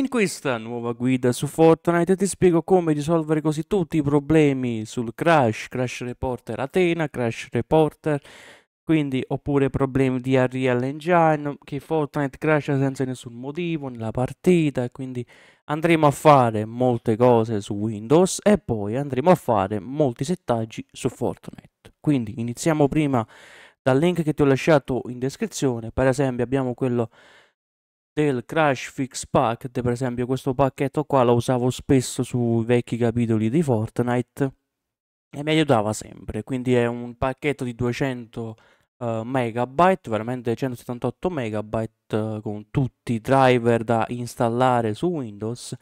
In questa nuova guida su Fortnite ti spiego come risolvere così tutti i problemi sul Crash, Crash Reporter Atena, Crash Reporter, quindi oppure problemi di Unreal Engine che Fortnite crasha senza nessun motivo nella partita quindi andremo a fare molte cose su Windows e poi andremo a fare molti settaggi su Fortnite quindi iniziamo prima dal link che ti ho lasciato in descrizione per esempio abbiamo quello del Crash Fix Pack, per esempio questo pacchetto qua lo usavo spesso sui vecchi capitoli di Fortnite e mi aiutava sempre, quindi è un pacchetto di 200 uh, eh, megabyte, veramente 178 megabyte uh, con tutti i driver da installare su Windows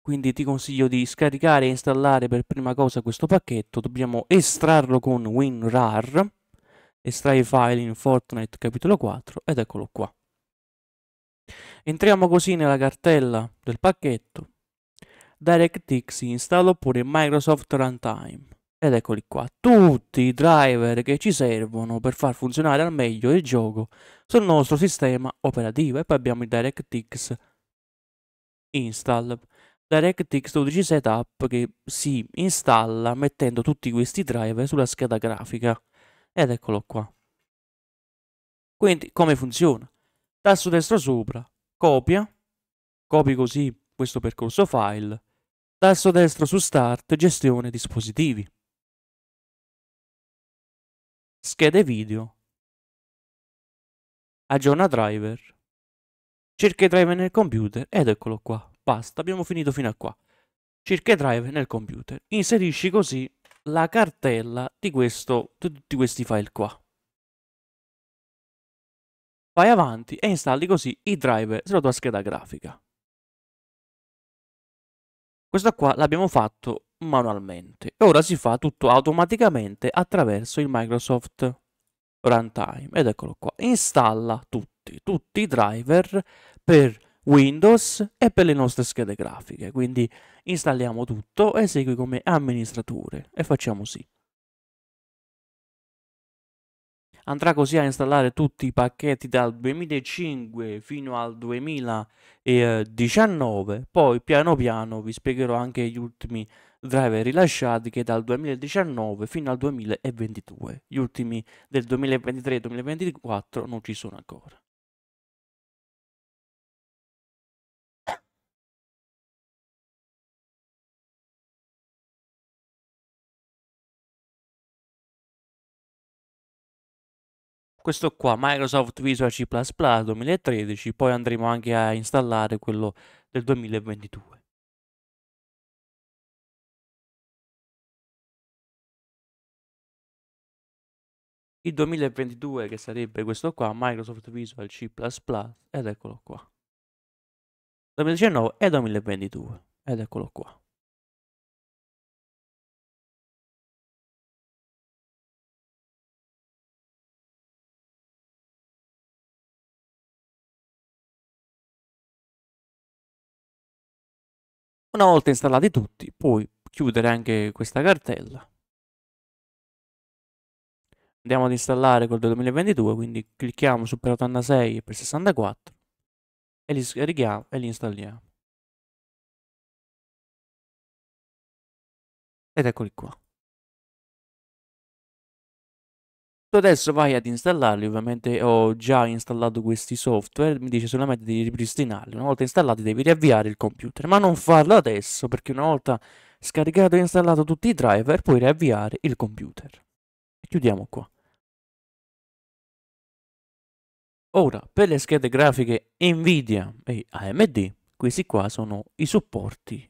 quindi ti consiglio di scaricare e installare per prima cosa questo pacchetto dobbiamo estrarlo con WinRAR estrai file in Fortnite capitolo 4 ed eccolo qua Entriamo così nella cartella del pacchetto DirectX install oppure Microsoft Runtime. Ed eccoli qua, tutti i driver che ci servono per far funzionare al meglio il gioco sul nostro sistema operativo. E poi abbiamo il DirectX install, DirectX 12 setup che si installa mettendo tutti questi driver sulla scheda grafica. Ed eccolo qua. Quindi come funziona? tasto destro sopra, copia, copi così questo percorso file, tasto destro su Start, gestione dispositivi, schede video, aggiorna driver, cerca i driver nel computer ed eccolo qua, basta, abbiamo finito fino a qua, cerca i driver nel computer, inserisci così la cartella di, questo, di tutti questi file qua vai avanti e installi così i driver sulla tua scheda grafica. Questo qua l'abbiamo fatto manualmente e ora si fa tutto automaticamente attraverso il Microsoft Runtime ed eccolo qua, installa tutti, tutti i driver per Windows e per le nostre schede grafiche, quindi installiamo tutto, esegui come amministratore e facciamo sì. andrà così a installare tutti i pacchetti dal 2005 fino al 2019, poi piano piano vi spiegherò anche gli ultimi driver rilasciati che dal 2019 fino al 2022, gli ultimi del 2023-2024 non ci sono ancora. questo qua, Microsoft Visual C++ 2013, poi andremo anche a installare quello del 2022. Il 2022 che sarebbe questo qua, Microsoft Visual C++, ed eccolo qua. 2019 e 2022, ed eccolo qua. Una volta installati tutti, puoi chiudere anche questa cartella. Andiamo ad installare quello del 2022, quindi clicchiamo su per 86 e per 64 e li scarichiamo e li installiamo. Ed eccoli qua. Tu adesso vai ad installarli, ovviamente ho già installato questi software, mi dice solamente di ripristinarli, una volta installati devi riavviare il computer, ma non farlo adesso perché una volta scaricato e installato tutti i driver puoi riavviare il computer. E chiudiamo qua. Ora, per le schede grafiche Nvidia e AMD, questi qua sono i supporti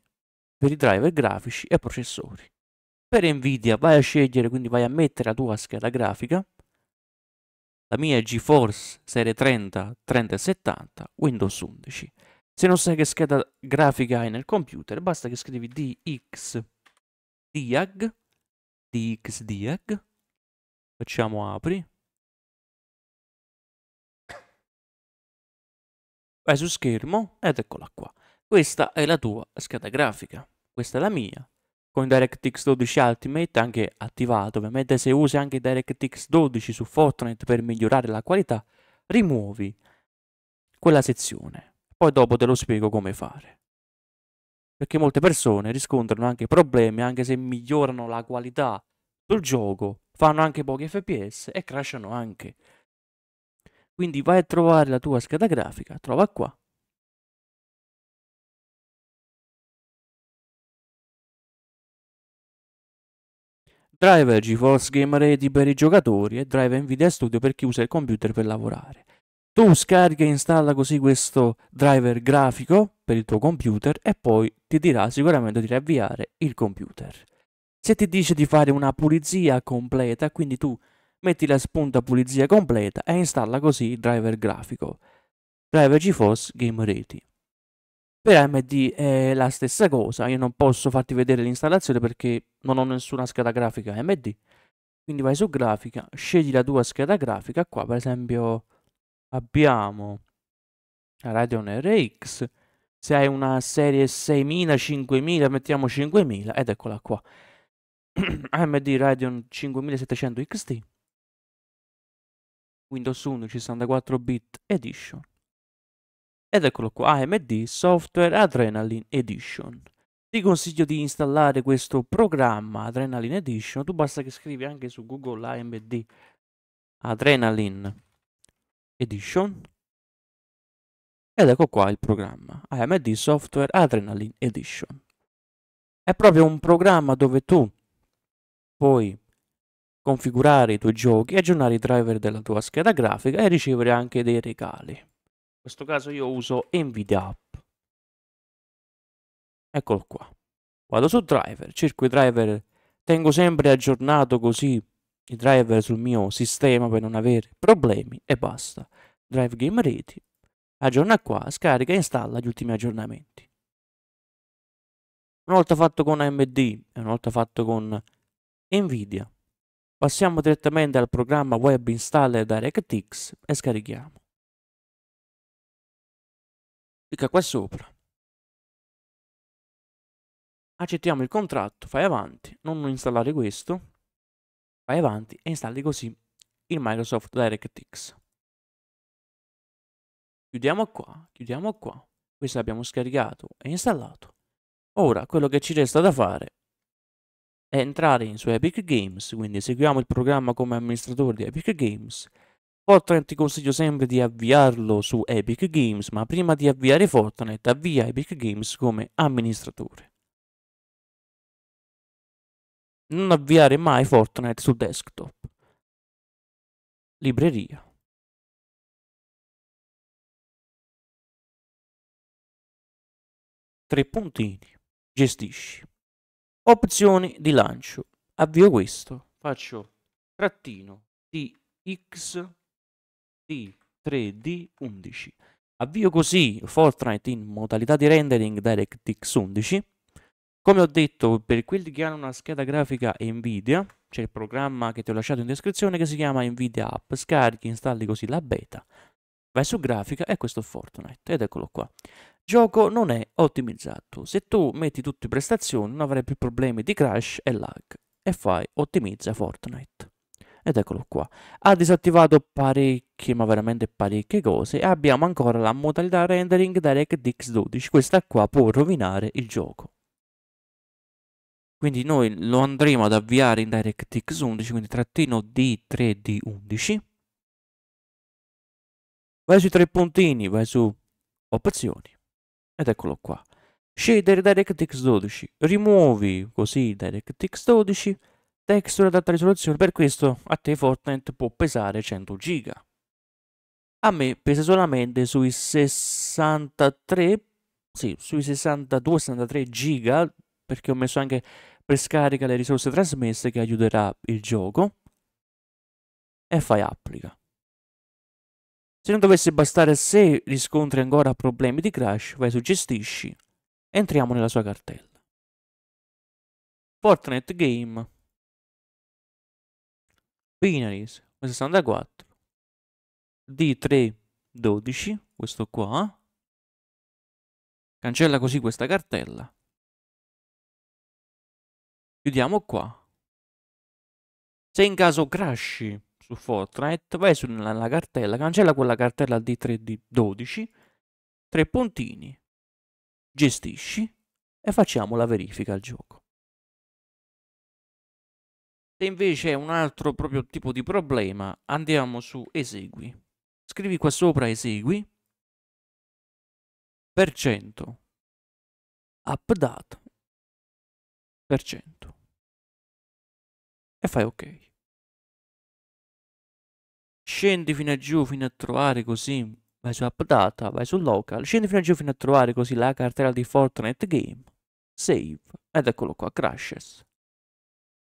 per i driver grafici e processori. Per Nvidia vai a scegliere, quindi vai a mettere la tua scheda grafica. La mia è GeForce serie 30 3070 Windows 11. Se non sai che scheda grafica hai nel computer, basta che scrivi dxdiag, dxdiag, facciamo apri, vai su schermo ed eccola qua. Questa è la tua scheda grafica, questa è la mia, con DirectX 12 Ultimate anche attivato. Ovviamente se usi anche DirectX 12 su Fortnite per migliorare la qualità, rimuovi quella sezione. Poi dopo te lo spiego come fare. Perché molte persone riscontrano anche problemi, anche se migliorano la qualità del gioco, fanno anche pochi FPS e crashano anche. Quindi vai a trovare la tua scheda grafica, trova qua, driver GeForce Game Ready per i giocatori e driver Nvidia Studio per chi usa il computer per lavorare. Tu scarica e installa così questo driver grafico per il tuo computer e poi ti dirà sicuramente di riavviare il computer. Se ti dice di fare una pulizia completa, quindi tu metti la spunta pulizia completa e installa così il driver grafico. Driver GeForce Game Ready. Per AMD è la stessa cosa, io non posso farti vedere l'installazione perché non ho nessuna scheda grafica AMD. Quindi vai su grafica, scegli la tua scheda grafica, qua per esempio abbiamo la Radeon RX, se hai una serie 6000, 5000, mettiamo 5000 ed eccola qua. AMD Radeon 5700 XT, Windows 11 64 bit edition. Ed eccolo qua, AMD Software Adrenaline Edition. Ti consiglio di installare questo programma Adrenaline Edition, tu basta che scrivi anche su Google AMD Adrenaline Edition. Ed ecco qua il programma, AMD Software Adrenaline Edition. È proprio un programma dove tu puoi configurare i tuoi giochi, aggiornare i driver della tua scheda grafica e ricevere anche dei regali questo caso io uso NVIDIA App. Eccolo qua. Vado su driver, cerco i driver, tengo sempre aggiornato così i driver sul mio sistema per non avere problemi e basta. Drive Game Ready, aggiorna qua, scarica e installa gli ultimi aggiornamenti. Una volta fatto con AMD e una volta fatto con Nvidia, passiamo direttamente al programma web installer DirectX e scarichiamo clicca qua sopra. Accettiamo il contratto, fai avanti, non installare questo, fai avanti e installi così il Microsoft DirectX. Chiudiamo qua, chiudiamo qua, questo l'abbiamo scaricato e installato. Ora quello che ci resta da fare è entrare in su Epic Games, quindi eseguiamo il programma come amministratore di Epic Games Fortnite ti consiglio sempre di avviarlo su Epic Games, ma prima di avviare Fortnite avvia Epic Games come amministratore. Non avviare mai Fortnite su desktop. Libreria. Tre puntini. Gestisci. Opzioni di lancio. Avvio questo. Faccio trattino di x 3 d 11 Avvio così Fortnite in modalità di rendering DirectX 11. Come ho detto, per quelli che hanno una scheda grafica Nvidia, c'è il programma che ti ho lasciato in descrizione che si chiama Nvidia App. Scarichi, installi così la beta. Vai su grafica e questo è Fortnite. Ed eccolo qua. Gioco non è ottimizzato. Se tu metti tutte prestazioni non avrai più problemi di crash e lag. E fai ottimizza Fortnite ed eccolo qua. Ha disattivato parecchie, ma veramente parecchie cose e abbiamo ancora la modalità rendering DirectX 12. Questa qua può rovinare il gioco. Quindi noi lo andremo ad avviare in DirectX 11, quindi trattino D3D11. Vai sui tre puntini, vai su opzioni ed eccolo qua. Scegliere DirectX 12, rimuovi così DirectX 12 texture ad alta risoluzione, per questo a te Fortnite può pesare 100 GB. A me pesa solamente sui 63, sì, sui 62-63 giga, perché ho messo anche per scarica le risorse trasmesse che aiuterà il gioco e fai applica. Se non dovesse bastare se riscontri ancora problemi di crash, vai su gestisci, entriamo nella sua cartella. Fortnite Game binaries 64 D3 12 questo qua cancella così questa cartella chiudiamo qua se in caso crashi su Fortnite vai sulla cartella cancella quella cartella D3 12 tre puntini gestisci e facciamo la verifica al gioco se invece è un altro proprio tipo di problema, andiamo su esegui. Scrivi qua sopra esegui, per cento, update, per cento. E fai ok. Scendi fino a giù, fino a trovare così, vai su updata, vai su local, scendi fino a giù fino a trovare così la cartella di Fortnite Game, save, ed eccolo qua, crashes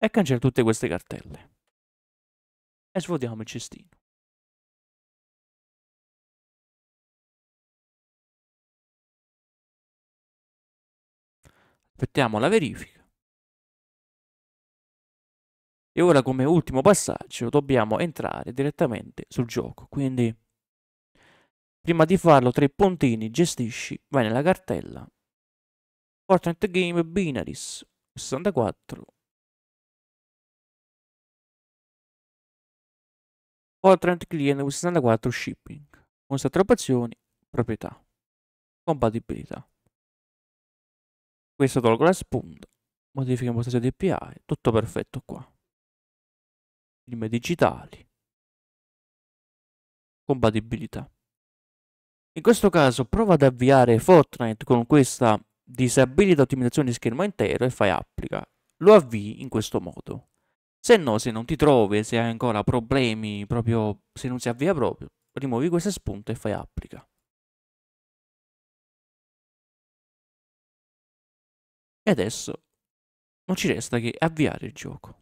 e cancella tutte queste cartelle. E svuotiamo il cestino. Aspettiamo la verifica. E ora come ultimo passaggio dobbiamo entrare direttamente sul gioco. Quindi prima di farlo tre puntini gestisci, vai nella cartella Fortnite Game Binaries 64 Quadrant Client Windows 64 Shipping, mostra attrapazioni, proprietà, compatibilità. Questo tolgo la spunta, modifica impostazione API, tutto perfetto qua. Filme digitali, compatibilità. In questo caso prova ad avviare Fortnite con questa disabilita ottimizzazione di schermo intero e fai applica. Lo avvii in questo modo. Se no, se non ti trovi, se hai ancora problemi, proprio se non si avvia proprio, rimuovi questa spunta e fai applica. E adesso non ci resta che avviare il gioco.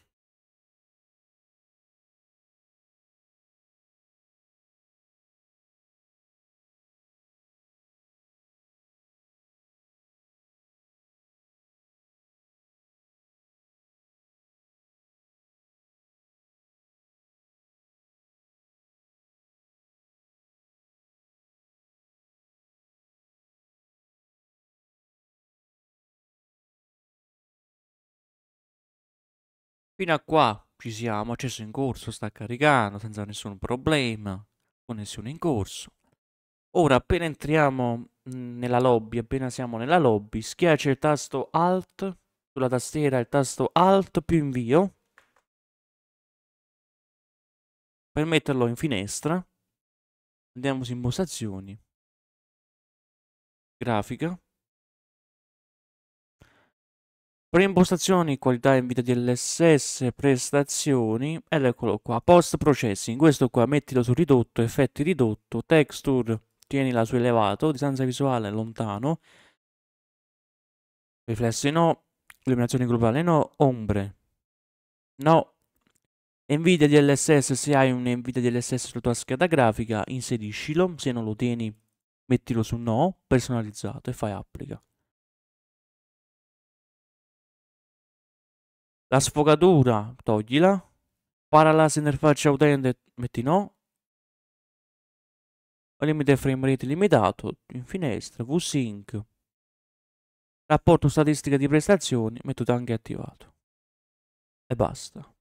Fino a qua ci siamo, acceso in corso, sta caricando senza nessun problema, connessione in corso. Ora appena entriamo mm, nella lobby, appena siamo nella lobby, schiaccia il tasto Alt sulla tastiera, il tasto Alt più invio per metterlo in finestra. Andiamo su impostazioni, grafica, Preimpostazioni, qualità in vita LSS, prestazioni, ed eccolo qua, post processing, questo qua mettilo su ridotto, effetti ridotto, texture, tienila su elevato, distanza visuale lontano, riflessi no, illuminazione globale no, ombre no, Nvidia DLSS se hai un Nvidia DLSS sulla tua scheda grafica inseriscilo, se non lo tieni mettilo su no, personalizzato e fai applica. La sfogatura, toglila. Parallasse interfaccia utente, metti no. Limite frame rate limitato, in finestra, VSync. Rapporto statistica di prestazioni, metto anche attivato. E basta.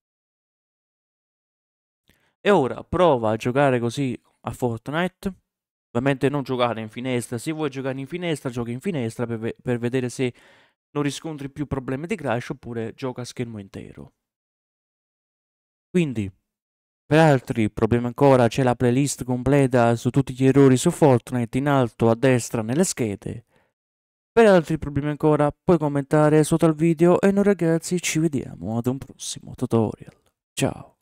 E ora prova a giocare così a Fortnite. Ovviamente non giocare in finestra, se vuoi giocare in finestra giochi in finestra per, ve per vedere se non riscontri più problemi di crash oppure gioca a schermo intero. Quindi, per altri problemi ancora c'è la playlist completa su tutti gli errori su Fortnite in alto a destra nelle schede. Per altri problemi ancora puoi commentare sotto al video e noi ragazzi ci vediamo ad un prossimo tutorial. Ciao!